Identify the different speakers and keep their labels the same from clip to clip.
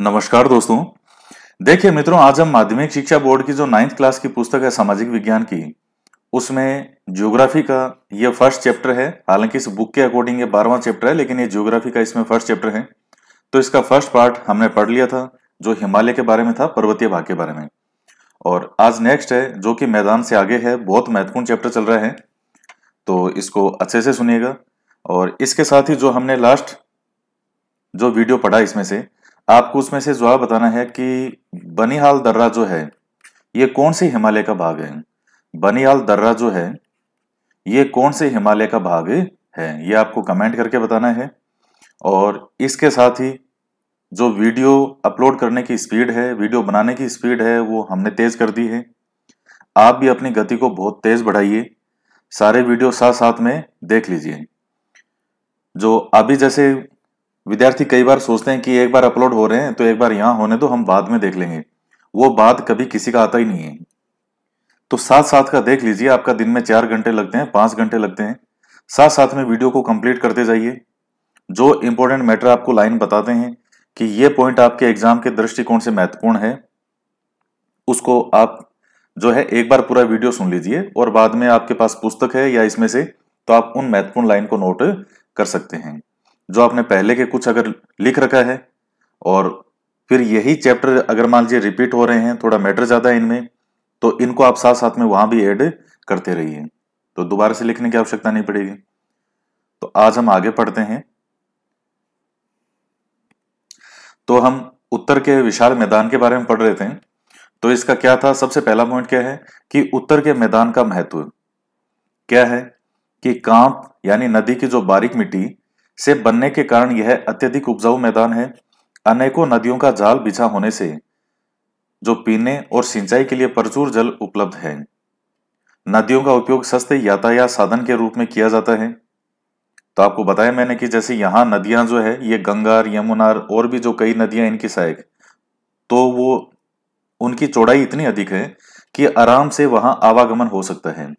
Speaker 1: नमस्कार दोस्तों देखिए मित्रों आज हम माध्यमिक शिक्षा बोर्ड की जो नाइन्थ क्लास की पुस्तक है सामाजिक विज्ञान की उसमें ज्योग्राफी का ये फर्स्ट चैप्टर है हालांकि इस बुक के अकॉर्डिंग ये बारहवां चैप्टर है लेकिन ये ज्योग्राफी का इसमें फर्स्ट चैप्टर है तो इसका फर्स्ट पार्ट हमने पढ़ लिया था जो हिमालय के बारे में था पर्वतीय भाग के बारे में और आज नेक्स्ट है जो कि मैदान से आगे है बहुत महत्वपूर्ण चैप्टर चल रहा है तो इसको अच्छे से सुनिएगा और इसके साथ ही जो हमने लास्ट जो वीडियो पढ़ा इसमें से आपको उसमें से जवाब बताना है कि बनिहाल दर्रा जो है ये कौन से हिमालय का भाग है बनिहाल दर्रा जो है ये कौन से हिमालय का भाग है ये आपको कमेंट करके बताना है और इसके साथ ही जो वीडियो अपलोड करने की स्पीड है वीडियो बनाने की स्पीड है वो हमने तेज़ कर दी है आप भी अपनी गति को बहुत तेज़ बढ़ाइए सारे वीडियो साथ साथ में देख लीजिए जो अभी जैसे विद्यार्थी कई बार सोचते हैं कि एक बार अपलोड हो रहे हैं तो एक बार यहां होने दो हम बाद में देख लेंगे वो बाद कभी किसी का आता ही नहीं है तो साथ साथ का देख लीजिए आपका दिन में चार घंटे लगते हैं पांच घंटे लगते हैं साथ साथ में वीडियो को कंप्लीट करते जाइए जो इंपॉर्टेंट मैटर आपको लाइन बताते हैं कि ये पॉइंट आपके एग्जाम के दृष्टिकोण से महत्वपूर्ण है उसको आप जो है एक बार पूरा वीडियो सुन लीजिए और बाद में आपके पास पुस्तक है या इसमें से तो आप उन महत्वपूर्ण लाइन को नोट कर सकते हैं जो आपने पहले के कुछ अगर लिख रखा है और फिर यही चैप्टर अगर मान लीजिए रिपीट हो रहे हैं थोड़ा मैटर ज़्यादा है इनमें तो इनको आप साथ साथ में वहां भी ऐड करते रहिए तो दोबारा से लिखने की आवश्यकता नहीं पड़ेगी तो आज हम आगे पढ़ते हैं तो हम उत्तर के विशाल मैदान के बारे में पढ़ रहे थे तो इसका क्या था सबसे पहला पॉइंट क्या है कि उत्तर के मैदान का महत्व क्या है कि कांप यानी नदी की जो बारीक मिट्टी से बनने के कारण यह अत्यधिक उपजाऊ मैदान है अनेकों नदियों का जाल बिछा होने से जो पीने और सिंचाई के लिए प्रचुर जल उपलब्ध है नदियों का उपयोग सस्ते यातायात साधन के रूप में किया जाता है तो आपको बताया मैंने कि जैसे यहाँ नदियां जो है ये गंगार यमुनार और भी जो कई नदियां इनकी सहायक तो वो उनकी चौड़ाई इतनी अधिक है कि आराम से वहां आवागमन हो सकता है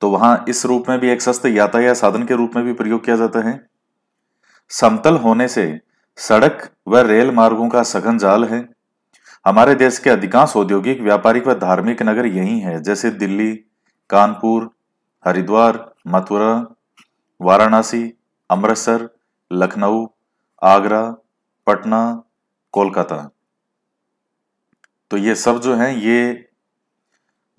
Speaker 1: तो वहां इस रूप में भी एक सस्त यातायात साधन के रूप में भी प्रयोग किया जाता है समतल होने से सड़क व रेल मार्गों का सघन जाल है हमारे देश के अधिकांश औद्योगिक व्यापारिक व धार्मिक नगर यही है जैसे दिल्ली कानपुर हरिद्वार मथुरा वाराणसी अमृतसर लखनऊ आगरा पटना कोलकाता तो ये सब जो हैं ये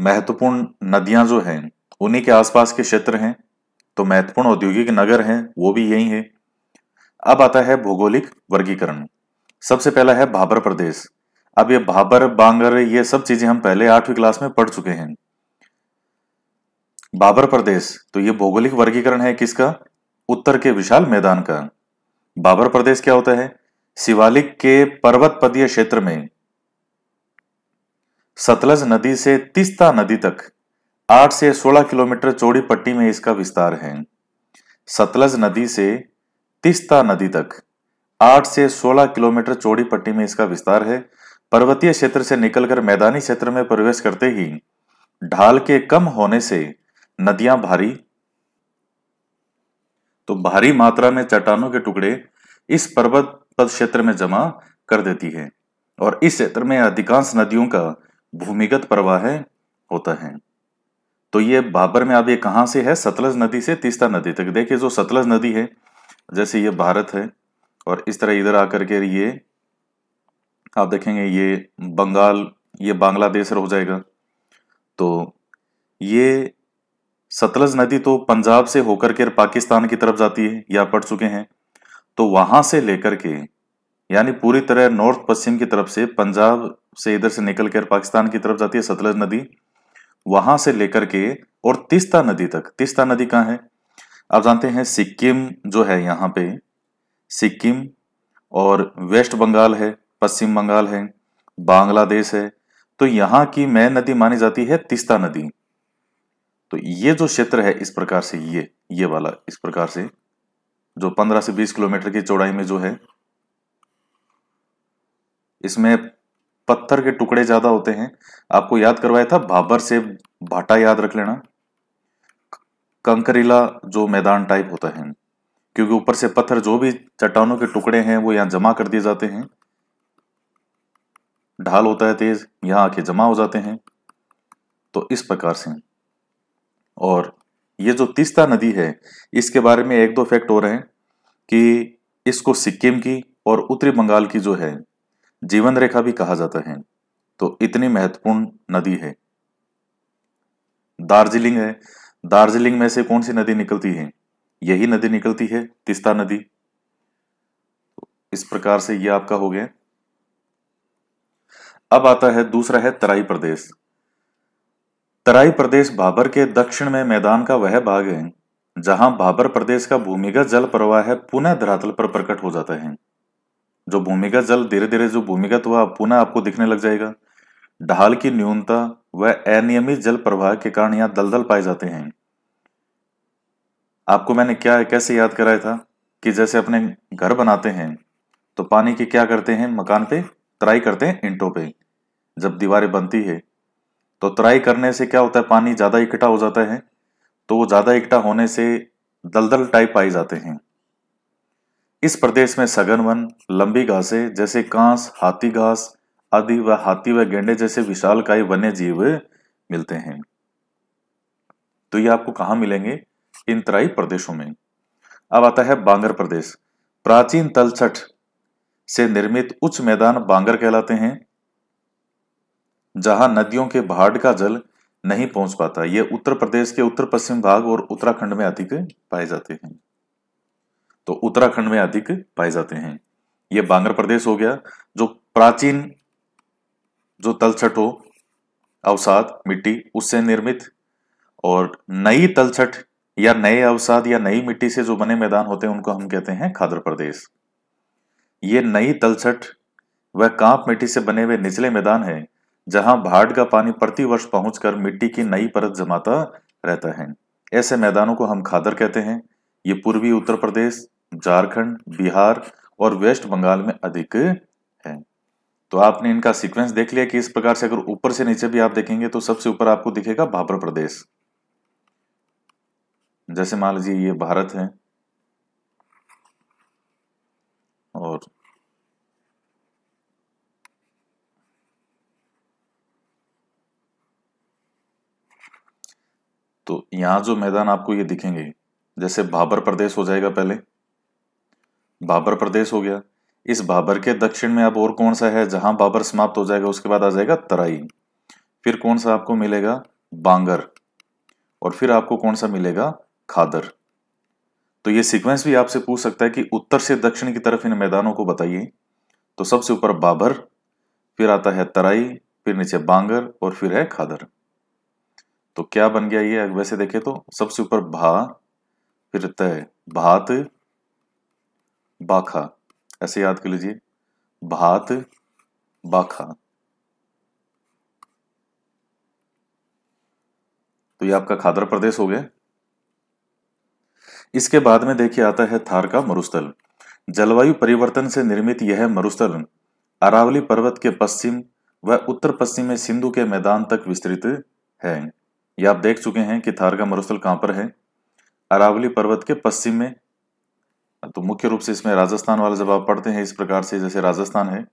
Speaker 1: महत्वपूर्ण नदियां जो हैं उन्हीं के आसपास के क्षेत्र हैं तो महत्वपूर्ण औद्योगिक नगर हैं वो भी यही है अब आता है भौगोलिक वर्गीकरण सबसे पहला है भाबर प्रदेश अब ये भाबर बांगर ये सब चीजें हम पहले आठवीं क्लास में पढ़ चुके हैं बाबर प्रदेश तो ये भौगोलिक वर्गीकरण है किसका उत्तर के विशाल मैदान का बाबर प्रदेश क्या होता है शिवालिक के पर्वतपदीय क्षेत्र में सतलज नदी से तिस्ता नदी तक 8 से 16 किलोमीटर चौड़ी पट्टी में इसका विस्तार है सतलज नदी से तिस्ता नदी तक 8 से 16 किलोमीटर चौड़ी पट्टी में इसका विस्तार है पर्वतीय क्षेत्र से निकलकर मैदानी क्षेत्र में प्रवेश करते ही ढाल के कम होने से नदियां भारी तो भारी मात्रा में चट्टानों के टुकड़े इस पर्वत पद क्षेत्र में जमा कर देती है और इस क्षेत्र में अधिकांश नदियों का भूमिगत प्रवाह होता है तो ये बाबर में अब ये कहाँ से है सतलज नदी से तीस्ता नदी तक देखिए जो सतलज नदी है जैसे ये भारत है और इस तरह इधर आकर के ये आप देखेंगे ये बंगाल ये बांग्लादेश हो जाएगा तो ये सतलज नदी तो पंजाब से होकर के पाकिस्तान की तरफ जाती है या पढ़ चुके हैं तो वहां से लेकर के यानी पूरी तरह नॉर्थ पश्चिम की तरफ से पंजाब से इधर से निकल कर पाकिस्तान की तरफ जाती है सतलज नदी वहां से लेकर के और तिस्ता नदी तक तिस्ता नदी कहां है आप जानते हैं सिक्किम जो है यहां पे सिक्किम और वेस्ट बंगाल है पश्चिम बंगाल है बांग्लादेश है तो यहां की मैं नदी मानी जाती है तिस्ता नदी तो ये जो क्षेत्र है इस प्रकार से ये ये वाला इस प्रकार से जो 15 से 20 किलोमीटर की चौड़ाई में जो है इसमें पत्थर के टुकड़े ज्यादा होते हैं आपको याद करवाया था भाबर से भाटा याद रख लेना कंकरीला जो मैदान टाइप होता है क्योंकि ऊपर से पत्थर जो भी चट्टानों के टुकड़े हैं वो यहाँ जमा कर दिए जाते हैं ढाल होता है तेज यहाँ आके जमा हो जाते हैं तो इस प्रकार से और ये जो तीस्ता नदी है इसके बारे में एक दो फैक्ट हो रहे हैं कि इसको सिक्किम की और उत्तरी बंगाल की जो है जीवन रेखा भी कहा जाता है तो इतनी महत्वपूर्ण नदी है दार्जिलिंग है दार्जिलिंग में से कौन सी नदी निकलती है यही नदी निकलती है तिस्ता नदी इस प्रकार से यह आपका हो गया अब आता है दूसरा है तराई प्रदेश तराई प्रदेश भाबर के दक्षिण में मैदान का वह भाग है जहां भाबर प्रदेश का भूमिगत जल प्रवाह पुनः धरातल पर प्रकट हो जाता है जो भूमिगत जल धीरे धीरे जो भूमिगत तो हुआ पुनः आपको दिखने लग जाएगा ढाल की न्यूनता व अनियमित जल प्रवाह के कारण यहां दलदल पाए जाते हैं आपको मैंने क्या कैसे याद कराया था कि जैसे अपने घर बनाते हैं तो पानी की क्या करते हैं मकान पे तराई करते हैं इंटो पे जब दीवारें बनती है तो तराई करने से क्या होता है पानी ज़्यादा इकट्ठा हो जाता है तो वो ज़्यादा इकट्ठा होने से दलदल टाइप पाए जाते हैं इस प्रदेश में सघन वन लंबी घासें जैसे कांस हाथी घास आदि व हाथी व गेंडे जैसे विशाल का वन्य जीव मिलते हैं तो ये आपको कहा मिलेंगे इन तराई प्रदेशों में अब आता है बांगर प्रदेश प्राचीन तलछट से निर्मित उच्च मैदान बांगर कहलाते हैं जहां नदियों के भाड़ का जल नहीं पहुंच पाता यह उत्तर प्रदेश के उत्तर पश्चिम भाग और उत्तराखंड में अधिक पाए जाते हैं तो उत्तराखंड में अधिक पाए जाते हैं यह बांग्र प्रदेश हो गया जो प्राचीन जो तलछट हो अवसाद मिट्टी उससे निर्मित और नई तलछट या नए अवसाद या नई मिट्टी से जो बने मैदान होते हैं उनको हम कहते हैं खादर प्रदेश ये नई तलछट वह कांप मिट्टी से बने हुए निचले मैदान है जहां भाड़ का पानी प्रति वर्ष पहुंचकर मिट्टी की नई परत जमाता रहता है ऐसे मैदानों को हम खादर कहते हैं ये पूर्वी उत्तर प्रदेश झारखंड बिहार और वेस्ट बंगाल में अधिक है तो आपने इनका सीक्वेंस देख लिया कि इस प्रकार से अगर ऊपर से नीचे भी आप देखेंगे तो सबसे ऊपर आपको दिखेगा भाबर प्रदेश जैसे मान लीजिए ये भारत है और तो यहां जो मैदान आपको ये दिखेंगे जैसे भाबर प्रदेश हो जाएगा पहले बाबर प्रदेश हो गया इस बाबर के दक्षिण में अब और कौन सा है जहां बाबर समाप्त हो जाएगा उसके बाद आ जाएगा तराई फिर कौन सा आपको मिलेगा बांगर और फिर आपको कौन सा मिलेगा खादर तो ये सीक्वेंस भी आपसे पूछ सकता है कि उत्तर से दक्षिण की तरफ इन मैदानों को बताइए तो सबसे ऊपर बाबर फिर आता है तराई फिर नीचे बांगर और फिर है खादर तो क्या बन गया ये वैसे देखे तो सबसे ऊपर भा फिर तय भात बाखा ऐसे याद कर लीजिए भात बाखा तो ये आपका खादर प्रदेश हो गया इसके बाद में देखिए आता है थार का मरुस्थल जलवायु परिवर्तन से निर्मित यह मरुस्थल अरावली पर्वत के पश्चिम व उत्तर पश्चिम में सिंधु के मैदान तक विस्तृत है यह आप देख चुके हैं कि थार का मरुस्थल कहां पर है अरावली पर्वत के पश्चिम में तो मुख्य रूप से इसमें राजस्थान वाले जब आप पढ़ते हैं इस प्रकार से जैसे राजस्थान है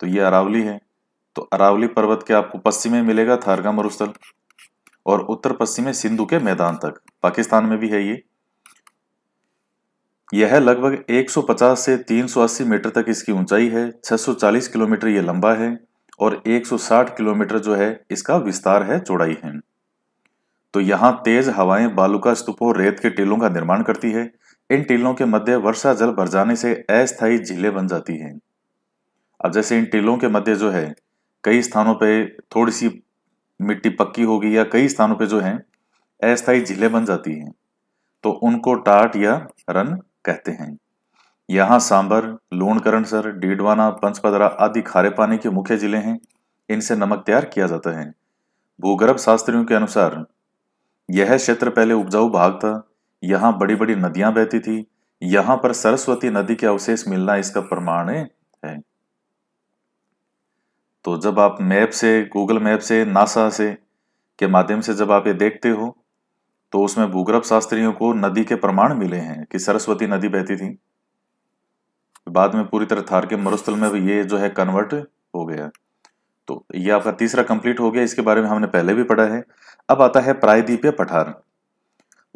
Speaker 1: तो ये अरावली है तो अरावली पर्वत के आपको पश्चिम में मिलेगा थार मरुस्थल और उत्तर पश्चिम में सिंधु के मैदान तक पाकिस्तान में भी है ये यह लगभग 150 से 380 मीटर तक इसकी ऊंचाई है 640 किलोमीटर ये लंबा है और 160 किलोमीटर जो है इसका विस्तार है चौड़ाई है तो यहाँ तेज हवाएं बालू का स्तूपों रेत के टीलों का निर्माण करती है इन टीलों के मध्य वर्षा जल भर जाने से अस्थायी झीलें बन जाती हैं अब जैसे इन टीलों के मध्य जो है कई स्थानों पे थोड़ी सी मिट्टी पक्की होगी या कई स्थानों पे जो है अस्थायी झीलें बन जाती हैं तो उनको टाट या रन कहते हैं यहाँ सांबर लूणकरण सर डीडवाना पंचपदरा आदि खारे पानी के मुख्य जिले हैं इनसे नमक तैयार किया जाता है भूगर्भ शास्त्रियों के अनुसार यह क्षेत्र पहले उपजाऊ भाग था यहाँ बड़ी बड़ी नदियां बहती थी यहां पर सरस्वती नदी के अवशेष मिलना इसका प्रमाण है तो जब आप मैप से गूगल मैप से नासा से के माध्यम से जब आप ये देखते हो तो उसमें भूगर्भ शास्त्रियों को नदी के प्रमाण मिले हैं कि सरस्वती नदी बहती थी बाद में पूरी तरह थार के मरुस्थल में ये जो है कन्वर्ट हो गया तो ये आपका तीसरा कंप्लीट हो गया इसके बारे में हमने पहले भी पढ़ा है अब आता है प्रायद्वीपीय पठार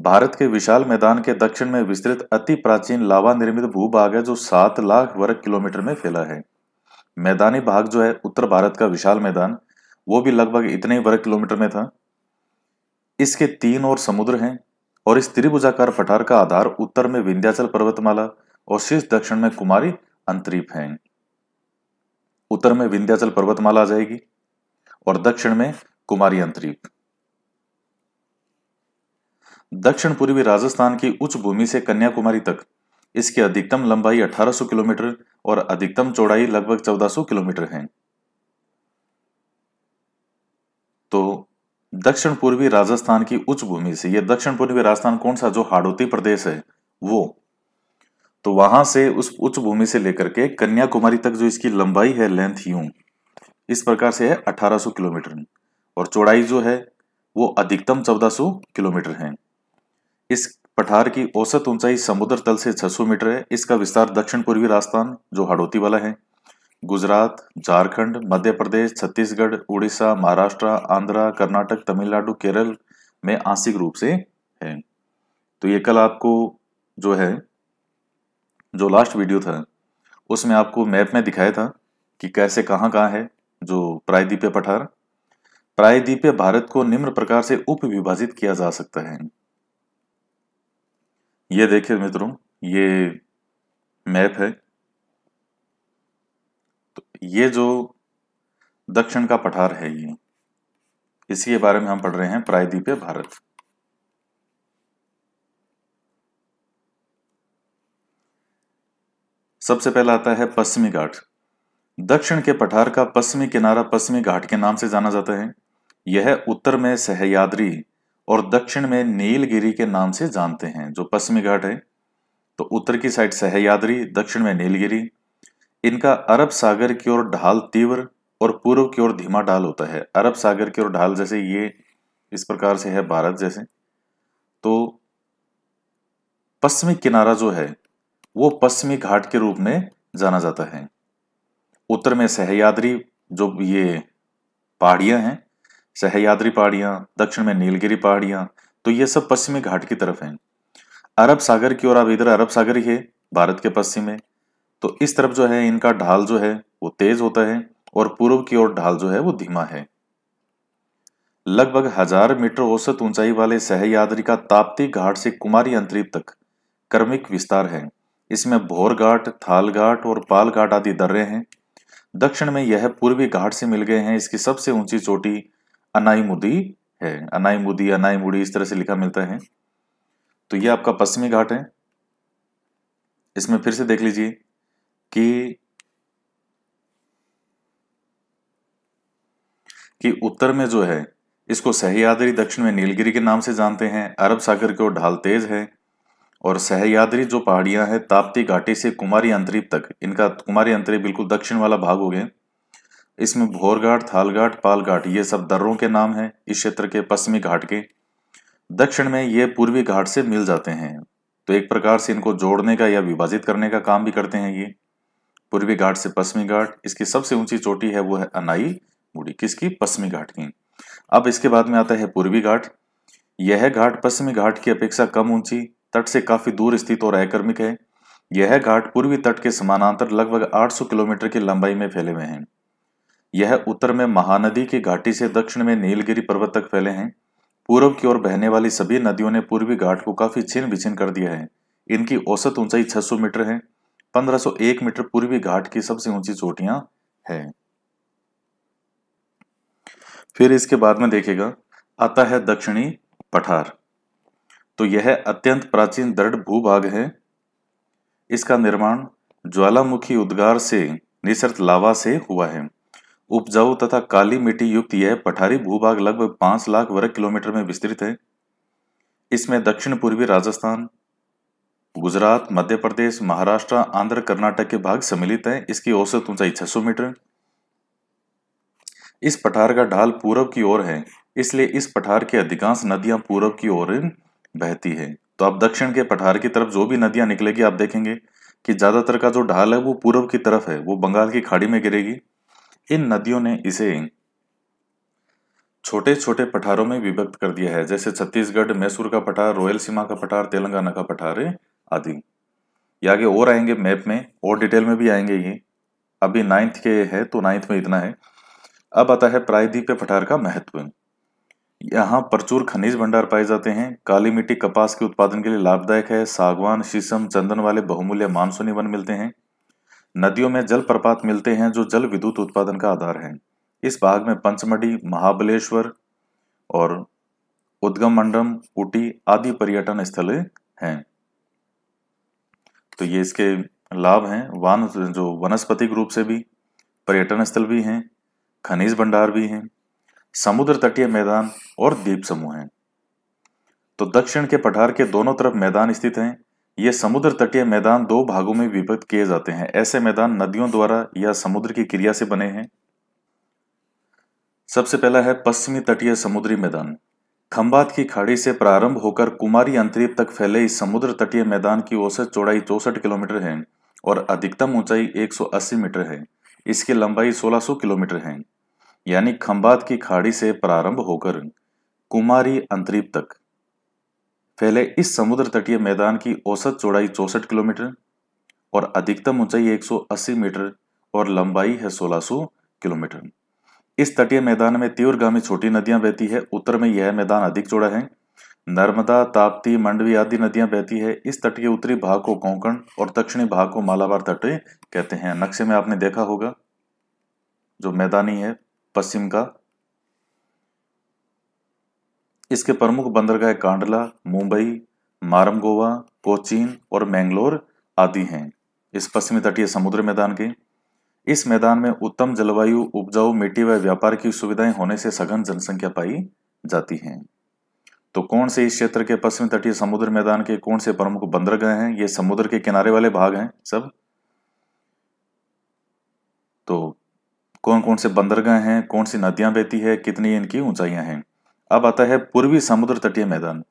Speaker 1: भारत के विशाल मैदान के दक्षिण में विस्तृत अति प्राचीन लावा निर्मित भूभाग है जो सात लाख वर्ग किलोमीटर में फैला है मैदानी भाग जो है उत्तर भारत का विशाल मैदान वो भी लगभग इतने ही वर्ग किलोमीटर में था इसके तीन और समुद्र हैं और इस त्रिभुजाकार पठार का आधार उत्तर में विंध्याचल पर्वतमाला और शीर्ष दक्षिण में कुमारी अंतरीप है उत्तर में विंध्याचल पर्वतमाला आ जाएगी और दक्षिण में कुमारी अंतरीप दक्षिण पूर्वी राजस्थान की उच्च भूमि से कन्याकुमारी तक इसकी अधिकतम लंबाई 1800 किलोमीटर और अधिकतम चौड़ाई लगभग 1400 किलोमीटर है तो दक्षिण पूर्वी राजस्थान की उच्च भूमि से यह दक्षिण पूर्वी राजस्थान कौन सा जो हाड़ोती प्रदेश है वो तो वहां से उस उच्च भूमि से लेकर के कन्याकुमारी तक जो इसकी लंबाई है लेंथ यू इस प्रकार से है 1800 किलोमीटर और चौड़ाई जो है वो अधिकतम 1400 किलोमीटर है इस पठार की औसत ऊंचाई समुद्र तल से 600 मीटर है इसका विस्तार दक्षिण पूर्वी राजस्थान जो हड़ौती वाला है गुजरात झारखंड मध्य प्रदेश छत्तीसगढ़ उड़ीसा महाराष्ट्र आंध्रा कर्नाटक तमिलनाडु केरल में आंशिक रूप से है तो ये कल आपको जो है जो लास्ट वीडियो था उसमें आपको मैप में दिखाया था कि कैसे कहाँ कहाँ है जो प्रायद्वीपीय पठार प्रायद्वीपीय भारत को निम्न प्रकार से उप विभाजित किया जा सकता है ये देखिए मित्रों ये मैप है तो ये जो दक्षिण का पठार है ये इसी के बारे में हम पढ़ रहे हैं प्रायद्वीप भारत सबसे पहला आता है पश्चिमी घाट दक्षिण के पठार का पश्चिमी किनारा पश्चिमी घाट के नाम से जाना जाता है यह उत्तर में सहयाद्री और दक्षिण में नीलगिरी के नाम से जानते हैं जो पश्चिमी घाट है तो उत्तर की साइड सहयाद्री दक्षिण में नीलगिरी इनका अरब सागर की ओर ढाल तीव्र और पूर्व की ओर धीमा ढाल होता है अरब सागर की ओर ढाल जैसे ये इस प्रकार से है भारत जैसे तो पश्चिमी किनारा जो है वो पश्चिमी घाट के रूप में जाना जाता है उत्तर में सहयाद्री जो ये पहाड़ियां हैं सहयाद्री पहाड़ियाँ दक्षिण में नीलगिरी पहाड़ियाँ तो ये सब पश्चिमी घाट की तरफ हैं अरब सागर की ओर अब इधर अरब सागर ही है भारत के पश्चिम में तो इस तरफ जो है इनका ढाल जो है वो तेज होता है और पूर्व की ओर ढाल जो है वो धीमा है लगभग हजार मीटर औसत ऊंचाई वाले सहयाद्री का ताप्ती घाट से कुमारी अंतरीप तक कर्मिक विस्तार है इसमें भोर घाट थाल घाट और पाल घाट आदि दर्रे हैं दक्षिण में यह पूर्वी घाट से मिल गए हैं इसकी सबसे ऊंची चोटी अनाईमुदी है अनाईमुदी अनाईमुड़ी इस तरह से लिखा मिलता है तो ये आपका पश्चिमी घाट है इसमें फिर से देख लीजिए कि कि उत्तर में जो है इसको सहयाद्री दक्षिण में नीलगिरी के नाम से जानते हैं अरब सागर की ओर ढाल तेज है और सहयाद्री जो पहाड़ियां हैं ताप्ती घाटी से कुमारी अंतरीप तक इनका कुमारी अंतरीप बिल्कुल दक्षिण वाला भाग हो गया इसमें भोरघाट थालघाट पालघाट ये सब दर्रों के नाम हैं इस क्षेत्र के पश्चिमी घाट के दक्षिण में ये पूर्वी घाट से मिल जाते हैं तो एक प्रकार से इनको जोड़ने का या विभाजित करने का काम भी करते हैं ये पूर्वी घाट से पश्चिमी घाट इसकी सबसे ऊंची चोटी है वो है अनाई मुड़ी किसकी पश्चिमी घाट की अब इसके बाद में आता है पूर्वी घाट यह घाट पश्चिमी घाट की अपेक्षा कम ऊंची तट से काफी दूर स्थित और अक्रमिक है यह घाट पूर्वी तट के समानांतर लगभग 800 किलोमीटर की लंबाई में फैले हुए हैं यह उत्तर में महानदी की घाटी से दक्षिण में नीलगिरी पर्वत तक फैले हैं पूर्व की ओर बहने वाली सभी नदियों ने पूर्वी घाट को काफी छिन बिछिन कर दिया है इनकी औसत ऊंचाई 600 मीटर है 1501 मीटर पूर्वी घाट की सबसे ऊंची चोटियां है फिर इसके बाद में देखेगा आता है दक्षिणी पठार तो यह अत्यंत प्राचीन दृढ़ भूभाग है इसका निर्माण ज्वालामुखी उद्गार से निसर्त लावा से हुआ है उपजाऊ तथा काली मिट्टी युक्त यह पठारी भूभाग लगभग पांच लाख वर्ग किलोमीटर में विस्तृत है इसमें दक्षिण पूर्वी राजस्थान गुजरात मध्य प्रदेश महाराष्ट्र आंध्र कर्नाटक के भाग सम्मिलित हैं इसकी औसत ऊंचाई 600 मीटर इस पठार का ढाल पूर्व की ओर है इसलिए इस पठार की अधिकांश नदियां पूर्व की ओर बहती है तो आप दक्षिण के पठार की तरफ जो भी नदियां निकलेगी आप देखेंगे कि ज्यादातर का जो ढाल है वो पूर्व की तरफ है वो बंगाल की खाड़ी में गिरेगी इन नदियों ने इसे छोटे छोटे पठारों में विभक्त कर दिया है जैसे छत्तीसगढ़ मैसूर का पठार रॉयल सीमा का पठार तेलंगाना का पठार आदि ये आगे और आएंगे मैप में और डिटेल में भी आएंगे ये अभी नाइन्थ के है तो नाइन्थ में इतना है अब आता है प्रायद्वीप पठार का महत्व यहाँ प्रचुर खनिज भंडार पाए जाते हैं काली मिट्टी कपास के उत्पादन के लिए लाभदायक है सागवान शीशम चंदन वाले बहुमूल्य मानसूनी वन मिलते हैं नदियों में जल प्रपात मिलते हैं जो जल विद्युत उत्पादन का आधार है इस भाग में पंचमढ़ी महाबलेश्वर और उद्गम मंडम ऊटी आदि पर्यटन स्थल हैं तो ये इसके लाभ हैं वन जो वनस्पतिक रूप से भी पर्यटन स्थल भी हैं खनिज भंडार भी हैं समुद्र तटीय मैदान और द्वीप समूह हैं तो दक्षिण के पठार के दोनों तरफ मैदान स्थित हैं ये समुद्र तटीय मैदान दो भागों में विभक्त किए जाते हैं ऐसे मैदान नदियों द्वारा या समुद्र की क्रिया से बने हैं सबसे पहला है पश्चिमी तटीय समुद्री मैदान खंबात की खाड़ी से प्रारंभ होकर कुमारी अंतरीप तक फैले इस समुद्र तटीय मैदान की औसत चौड़ाई चौसठ किलोमीटर है और अधिकतम ऊंचाई 180 मीटर है इसकी लंबाई 1600 किलोमीटर है यानी खम्बात की खाड़ी से प्रारंभ होकर कुमारी अंतरीप तक फैले इस समुद्र तटीय मैदान की औसत चौड़ाई चौसठ किलोमीटर और अधिकतम ऊंचाई 180 मीटर और लंबाई है 1600 किलोमीटर इस तटीय मैदान में तीव्रगामी छोटी नदियां बहती है उत्तर में यह मैदान अधिक चौड़ा है नर्मदा ताप्ती मंडवी आदि नदियां बहती है इस तट के उत्तरी भाग को कोंकण और दक्षिणी भाग को मालाबार तट कहते हैं नक्शे में आपने देखा होगा जो मैदानी है पश्चिम का इसके प्रमुख बंदरगाह कांडला मुंबई मारम गोवा कोचीन और मैंगलोर आदि हैं इस पश्चिमी तटीय समुद्र मैदान के इस मैदान में उत्तम जलवायु उपजाऊ मिट्टी व व्यापार की सुविधाएं होने से सघन जनसंख्या पाई जाती है तो कौन से इस क्षेत्र के पश्चिमी तटीय समुद्र मैदान के कौन से प्रमुख बंदरगाह हैं ये समुद्र के किनारे वाले भाग हैं सब तो कौन कौन से बंदरगाह हैं कौन सी नदियां बहती है कितनी इनकी ऊंचाइयां हैं अब आता है पूर्वी समुद्र तटीय मैदान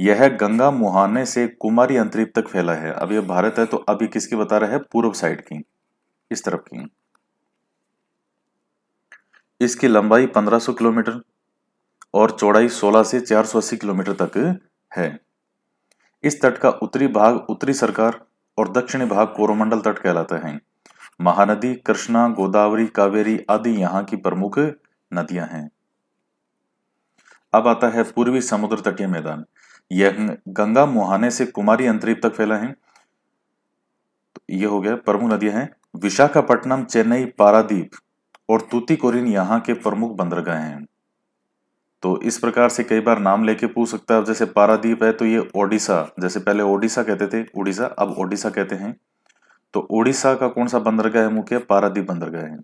Speaker 1: यह गंगा मुहाने से कुमारी अंतरीप तक फैला है अब यह भारत है तो अभी किसकी बता रहा है पूर्व साइड की इस तरफ की इसकी लंबाई 1500 किलोमीटर और चौड़ाई 16 से 480 किलोमीटर तक है इस तट का उत्तरी भाग उत्तरी सरकार और दक्षिणी भाग कोरोमंडल तट कहलाता है महानदी कृष्णा गोदावरी कावेरी आदि यहाँ की प्रमुख नदियां हैं अब आता है पूर्वी समुद्र तटीय मैदान यह गंगा मुहाने से कुमारी अंतरीप तक फैला है तो ये हो गया प्रमुख नदियां हैं विशाखापट्टनम चेन्नई पारादीप और तूतीकोरिन यहां के प्रमुख बंदरगाह हैं तो इस प्रकार से कई बार नाम लेके पूछ सकता है जैसे पारादीप है तो ये ओडिशा जैसे पहले ओडिशा कहते थे उड़ीसा अब ओडिशा कहते हैं तो ओडिशा का कौन सा बंदरगाह है मुख्य पारादीप बंदरगाह है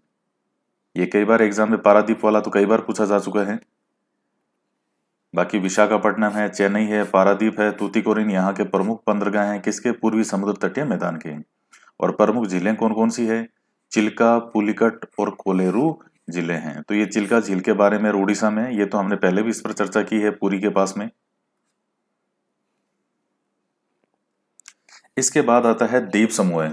Speaker 1: ये कई बार एग्जाम में पारादीप वाला तो कई बार पूछा जा चुका है बाकी विशाखापट्टनम है चेन्नई है पारादीप है तूतीकोरिन यहाँ के प्रमुख बंदरगाह हैं किसके पूर्वी समुद्र तटीय मैदान के और प्रमुख जिले कौन कौन सी है चिल्का पुलिकट और कोलेरू जिले हैं तो ये चिल्का झील के बारे में उड़ीसा में ये तो हमने पहले भी इस पर चर्चा की है पुरी के पास में इसके बाद आता है द्वीप समूह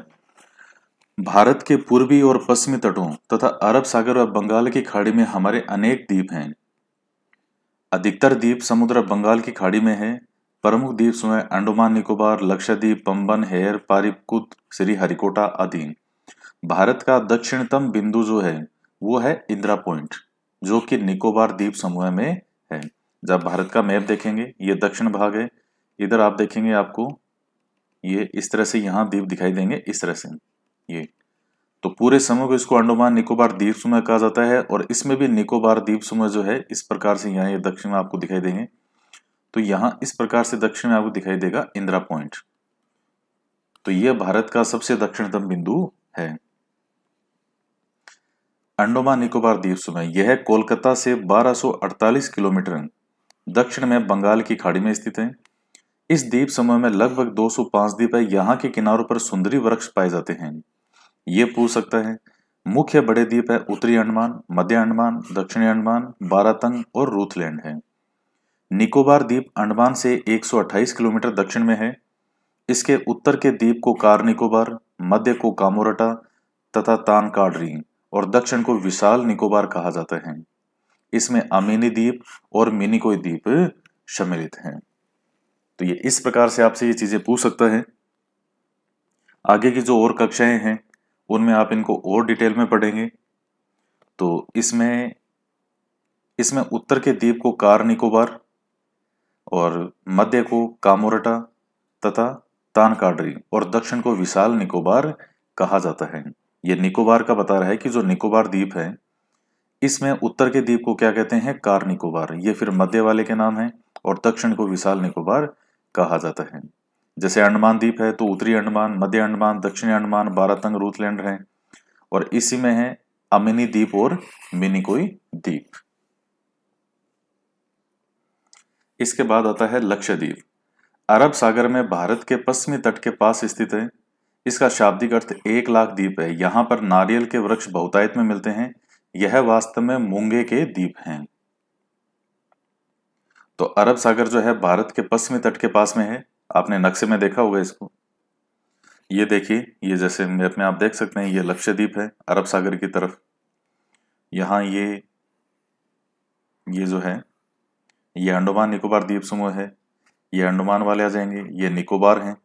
Speaker 1: भारत के पूर्वी और पश्चिमी तटों तथा अरब सागर और बंगाल की खाड़ी में हमारे अनेक द्वीप हैं अधिकतर द्वीप समुद्र बंगाल की खाड़ी में है प्रमुख द्वीप समूह अंडमान निकोबार लक्षद्वीप पंबन हेयर पारिपकुत श्री हरिकोटा आदि भारत का दक्षिणतम बिंदु जो है वो है इंदिरा पॉइंट जो कि निकोबार द्वीप समूह में है जब भारत का मैप देखेंगे ये दक्षिण भाग है इधर आप देखेंगे आपको ये इस तरह से यहाँ द्वीप दिखाई देंगे इस तरह से ये तो पूरे समूह को इसको अंडोमान निकोबार द्वीप समूह कहा जाता है और इसमें भी निकोबार द्वीप समूह जो है इस प्रकार से यहाँ ये दक्षिण में आपको दिखाई देंगे तो यहाँ इस प्रकार से दक्षिण में आपको दिखाई देगा इंदिरा पॉइंट तो यह भारत का सबसे दक्षिणतम बिंदु है अंडोमान निकोबार द्वीप समूह यह कोलकाता से 1248 किलोमीटर दक्षिण में बंगाल की खाड़ी में स्थित है इस द्वीप समूह में लगभग 205 द्वीप है यहाँ के किनारों पर सुंदरी वृक्ष पाए जाते हैं ये पूछ सकता है मुख्य बड़े द्वीप है उत्तरी अंडमान मध्य अंडमान दक्षिणी अंडमान बारातंग और रूथलैंड है निकोबार द्वीप अंडमान से 128 किलोमीटर दक्षिण में है इसके उत्तर के द्वीप को कार निकोबार मध्य को कामोरटा तथा तानकाडरी और दक्षिण को विशाल निकोबार कहा जाता है इसमें अमीनी द्वीप और मिनिकोई द्वीप सम्मिलित हैं तो ये इस प्रकार से आपसे ये चीजें पूछ सकता है आगे की जो और कक्षाएं हैं उनमें आप इनको और डिटेल में पढ़ेंगे तो इसमें इसमें उत्तर के द्वीप को कार निकोबार और मध्य को कामोरटा तथा तानकाडरी और दक्षिण को विशाल निकोबार कहा जाता है ये निकोबार का बता रहा है कि जो निकोबार द्वीप है इसमें उत्तर के द्वीप को क्या कहते हैं कार निकोबार ये फिर मध्य वाले के नाम है और दक्षिण को विशाल निकोबार कहा जाता है जैसे अंडमान द्वीप है तो उत्तरी अंडमान मध्य अंडमान दक्षिणी अंडमान बारातंग रूथलैंड है और इसी में है अमिनी द्वीप और मिनिकोई द्वीप इसके बाद आता है लक्षद्वीप अरब सागर में भारत के पश्चिमी तट के पास स्थित है इसका शाब्दिक अर्थ एक लाख द्वीप है यहां पर नारियल के वृक्ष बहुतायत में मिलते हैं यह वास्तव में मूंगे के द्वीप हैं तो अरब सागर जो है भारत के पश्चिमी तट के पास में है आपने नक्शे में देखा होगा इसको ये देखिए ये जैसे मैप में आप देख सकते हैं ये लक्षद्वीप है अरब सागर की तरफ यहाँ ये ये जो है ये अंडमान निकोबार द्वीप समूह है ये अंडमान वाले आ जाएंगे ये निकोबार हैं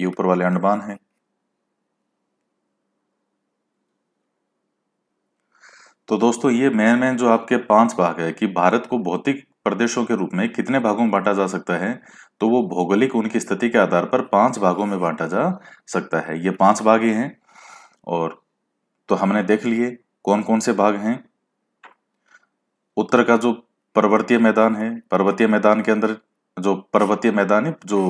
Speaker 1: ये ऊपर वाले अंडमान हैं तो दोस्तों ये मेन मेन जो आपके पांच भाग है कि भारत को भौतिक प्रदेशों के रूप में कितने भागों में बांटा जा सकता है तो वो भौगोलिक उनकी स्थिति के आधार पर पांच भागों में बांटा जा सकता है ये पांच भाग ही हैं और तो हमने देख लिए कौन कौन से भाग हैं उत्तर का जो पर्वतीय मैदान है पर्वतीय मैदान के अंदर जो पर्वतीय मैदान है जो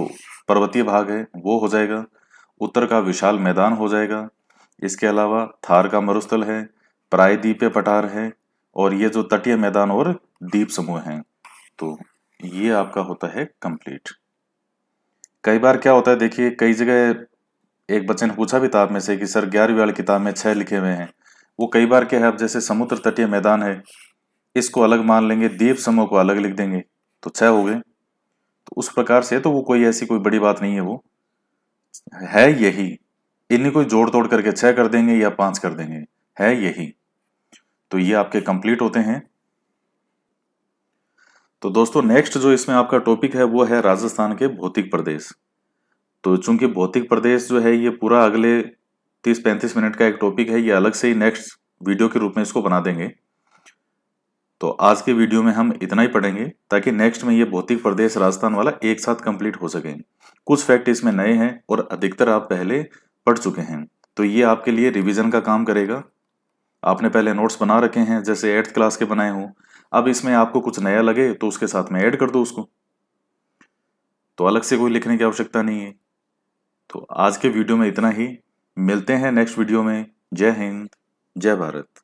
Speaker 1: पर्वतीय भाग है वो हो जाएगा उत्तर का विशाल मैदान हो जाएगा इसके अलावा थार का मरुस्थल है प्रायद्वीपीय पठार है और ये जो तटीय मैदान और द्वीप समूह हैं तो ये आपका होता है कंप्लीट कई बार क्या होता है देखिए कई जगह एक बच्चे ने पूछा भी था आप में से कि सर ग्यारहवीं वाली किताब में छह लिखे हुए हैं वो कई बार क्या है अब जैसे समुद्र तटीय मैदान है इसको अलग मान लेंगे द्वीप समूह को अलग लिख देंगे तो छह हो गए तो उस प्रकार से तो वो कोई ऐसी कोई बड़ी बात नहीं है वो है यही इन्हें कोई जोड़ तोड़ करके छह कर देंगे या पांच कर देंगे है यही तो ये आपके कंप्लीट होते हैं तो दोस्तों नेक्स्ट जो इसमें आपका टॉपिक है वो है राजस्थान के भौतिक प्रदेश तो चूंकि भौतिक प्रदेश जो है ये पूरा अगले तीस पैंतीस मिनट का एक टॉपिक है ये अलग से ही नेक्स्ट वीडियो के रूप में इसको बना देंगे तो आज के वीडियो में हम इतना ही पढ़ेंगे ताकि नेक्स्ट में ये भौतिक प्रदेश राजस्थान वाला एक साथ कंप्लीट हो सके कुछ फैक्ट इसमें नए हैं और अधिकतर आप पहले पढ़ चुके हैं तो ये आपके लिए रिविजन का काम करेगा आपने पहले नोट्स बना रखे हैं जैसे एट्थ क्लास के बनाए हों अब इसमें आपको कुछ नया लगे तो उसके साथ में ऐड कर दो उसको तो अलग से कोई लिखने की आवश्यकता नहीं है तो आज के वीडियो में इतना ही मिलते हैं नेक्स्ट वीडियो में जय हिंद जय भारत